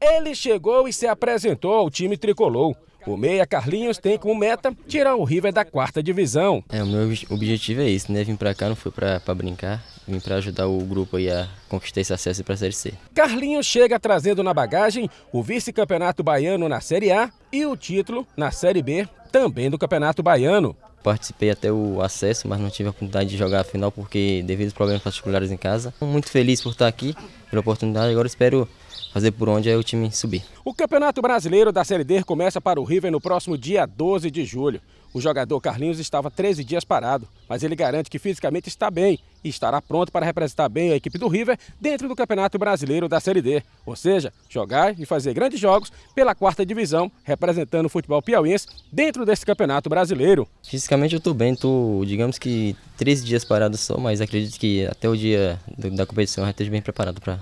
Ele chegou e se apresentou ao time tricolor. O meia Carlinhos tem como meta tirar o River da quarta divisão. É, o meu objetivo é esse, né? Vim para cá não foi para brincar, vim para ajudar o grupo aí a conquistar esse acesso para a Série C. Carlinhos chega trazendo na bagagem o vice-campeonato baiano na Série A e o título na Série B, também do Campeonato Baiano. Participei até o acesso, mas não tive a oportunidade de jogar a final porque devido a problemas particulares em casa. Muito feliz por estar aqui, pela oportunidade. Agora espero fazer por onde aí é o time subir. O Campeonato Brasileiro da Série D começa para o River no próximo dia 12 de julho. O jogador Carlinhos estava 13 dias parado, mas ele garante que fisicamente está bem e estará pronto para representar bem a equipe do River dentro do Campeonato Brasileiro da Série D, ou seja, jogar e fazer grandes jogos pela quarta divisão, representando o futebol piauiense dentro desse Campeonato Brasileiro. Fisicamente eu estou bem, estou, digamos que 13 dias parado só, mas acredito que até o dia da competição eu esteja bem preparado para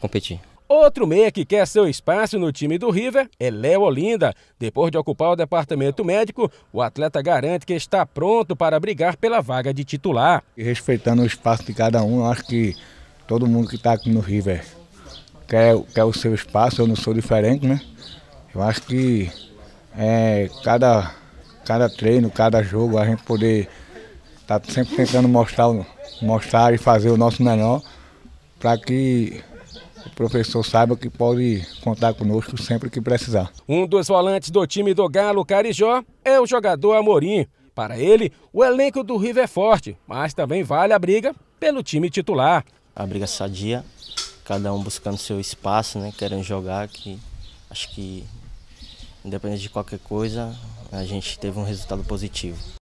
competir. Outro meia que quer seu espaço no time do River é Léo Olinda. Depois de ocupar o departamento médico, o atleta garante que está pronto para brigar pela vaga de titular. Respeitando o espaço de cada um, eu acho que todo mundo que está aqui no River quer, quer o seu espaço, eu não sou diferente, né? Eu acho que é, cada, cada treino, cada jogo, a gente poder estar tá sempre tentando mostrar, mostrar e fazer o nosso melhor para que o professor saiba que pode contar conosco sempre que precisar. Um dos volantes do time do Galo Carijó é o jogador Amorim. Para ele, o elenco do River é forte, mas também vale a briga pelo time titular. A briga sadia, cada um buscando seu espaço, né, querendo jogar, que acho que independente de qualquer coisa, a gente teve um resultado positivo.